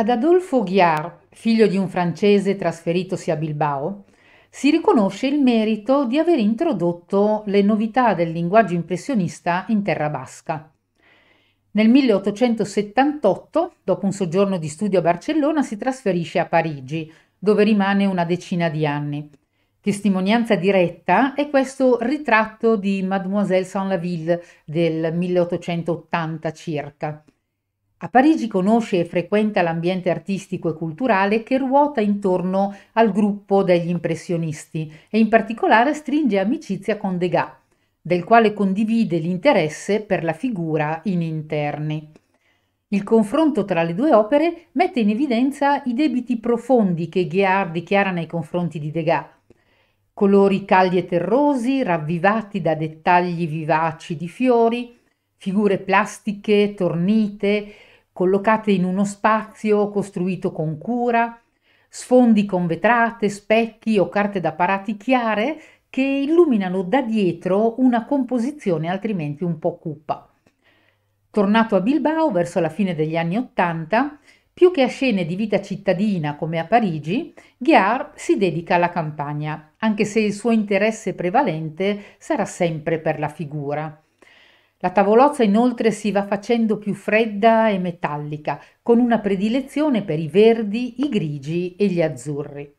Ad Adolfo Ghiar, figlio di un francese trasferitosi a Bilbao, si riconosce il merito di aver introdotto le novità del linguaggio impressionista in terra basca. Nel 1878, dopo un soggiorno di studio a Barcellona, si trasferisce a Parigi, dove rimane una decina di anni. Testimonianza diretta è questo ritratto di Mademoiselle Saint-Laville del 1880 circa. A Parigi conosce e frequenta l'ambiente artistico e culturale che ruota intorno al gruppo degli impressionisti e in particolare stringe amicizia con Degas, del quale condivide l'interesse per la figura in interni. Il confronto tra le due opere mette in evidenza i debiti profondi che Ghiard dichiara nei confronti di Degas. Colori caldi e terrosi, ravvivati da dettagli vivaci di fiori, figure plastiche, tornite, collocate in uno spazio costruito con cura, sfondi con vetrate, specchi o carte da parati chiare che illuminano da dietro una composizione altrimenti un po' cupa. Tornato a Bilbao verso la fine degli anni Ottanta, più che a scene di vita cittadina come a Parigi, Ghiar si dedica alla campagna, anche se il suo interesse prevalente sarà sempre per la figura. La tavolozza inoltre si va facendo più fredda e metallica, con una predilezione per i verdi, i grigi e gli azzurri.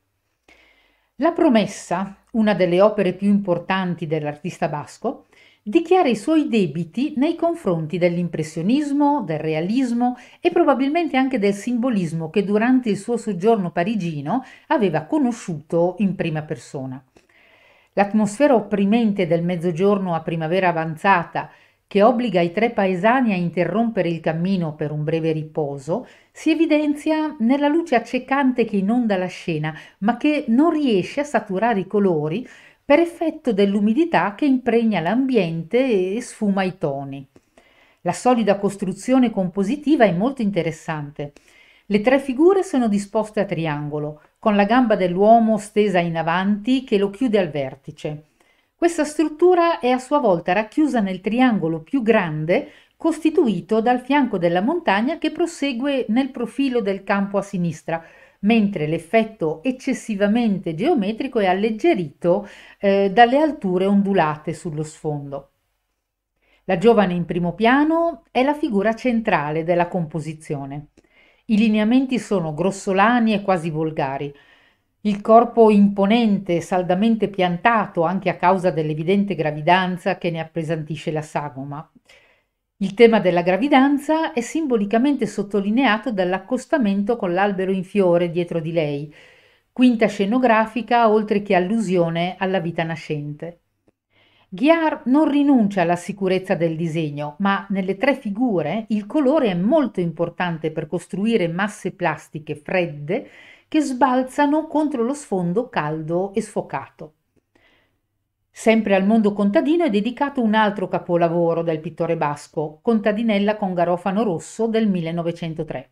La promessa, una delle opere più importanti dell'artista basco, dichiara i suoi debiti nei confronti dell'impressionismo, del realismo e probabilmente anche del simbolismo che durante il suo soggiorno parigino aveva conosciuto in prima persona. L'atmosfera opprimente del mezzogiorno a primavera avanzata che obbliga i tre paesani a interrompere il cammino per un breve riposo, si evidenzia nella luce accecante che inonda la scena, ma che non riesce a saturare i colori per effetto dell'umidità che impregna l'ambiente e sfuma i toni. La solida costruzione compositiva è molto interessante. Le tre figure sono disposte a triangolo, con la gamba dell'uomo stesa in avanti che lo chiude al vertice. Questa struttura è a sua volta racchiusa nel triangolo più grande costituito dal fianco della montagna che prosegue nel profilo del campo a sinistra, mentre l'effetto eccessivamente geometrico è alleggerito eh, dalle alture ondulate sullo sfondo. La giovane in primo piano è la figura centrale della composizione. I lineamenti sono grossolani e quasi volgari, il corpo imponente, saldamente piantato anche a causa dell'evidente gravidanza che ne appesantisce la sagoma. Il tema della gravidanza è simbolicamente sottolineato dall'accostamento con l'albero in fiore dietro di lei, quinta scenografica oltre che allusione alla vita nascente. Ghiar non rinuncia alla sicurezza del disegno, ma nelle tre figure il colore è molto importante per costruire masse plastiche fredde che sbalzano contro lo sfondo caldo e sfocato. Sempre al mondo contadino è dedicato un altro capolavoro del pittore basco, Contadinella con garofano rosso del 1903.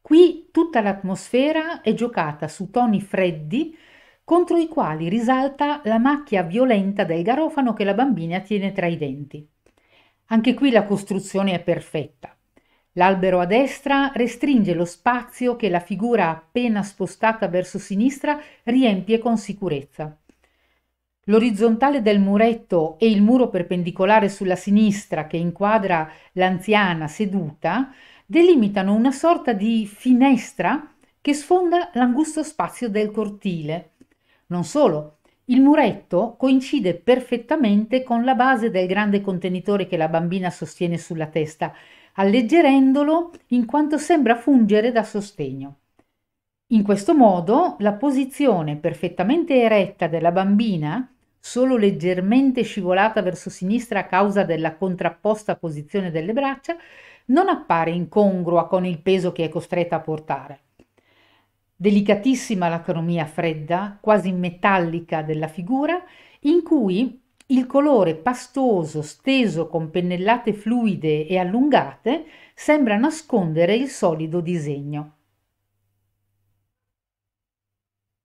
Qui tutta l'atmosfera è giocata su toni freddi contro i quali risalta la macchia violenta del garofano che la bambina tiene tra i denti. Anche qui la costruzione è perfetta. L'albero a destra restringe lo spazio che la figura appena spostata verso sinistra riempie con sicurezza. L'orizzontale del muretto e il muro perpendicolare sulla sinistra che inquadra l'anziana seduta delimitano una sorta di finestra che sfonda l'angusto spazio del cortile. Non solo, il muretto coincide perfettamente con la base del grande contenitore che la bambina sostiene sulla testa alleggerendolo in quanto sembra fungere da sostegno. In questo modo la posizione perfettamente eretta della bambina, solo leggermente scivolata verso sinistra a causa della contrapposta posizione delle braccia, non appare incongrua con il peso che è costretta a portare. Delicatissima la cromia fredda, quasi metallica della figura, in cui il colore pastoso, steso con pennellate fluide e allungate, sembra nascondere il solido disegno.